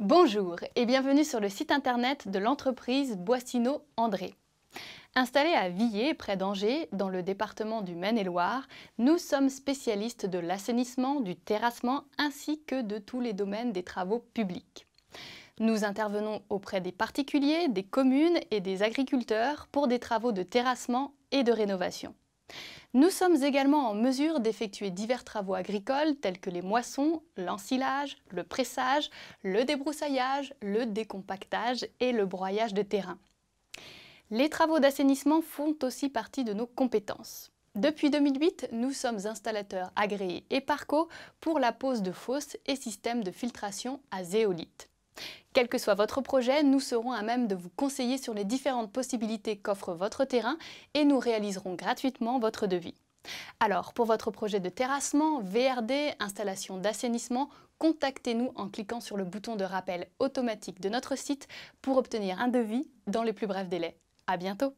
Bonjour et bienvenue sur le site internet de l'entreprise boissineau André. Installée à Villers, près d'Angers, dans le département du Maine-et-Loire, nous sommes spécialistes de l'assainissement, du terrassement ainsi que de tous les domaines des travaux publics. Nous intervenons auprès des particuliers, des communes et des agriculteurs pour des travaux de terrassement et de rénovation. Nous sommes également en mesure d'effectuer divers travaux agricoles tels que les moissons, l'ensilage, le pressage, le débroussaillage, le décompactage et le broyage de terrain. Les travaux d'assainissement font aussi partie de nos compétences. Depuis 2008, nous sommes installateurs agréés et parco pour la pose de fosses et systèmes de filtration à zéolite. Quel que soit votre projet, nous serons à même de vous conseiller sur les différentes possibilités qu'offre votre terrain et nous réaliserons gratuitement votre devis. Alors, pour votre projet de terrassement, VRD, installation d'assainissement, contactez-nous en cliquant sur le bouton de rappel automatique de notre site pour obtenir un devis dans les plus brefs délais. À bientôt!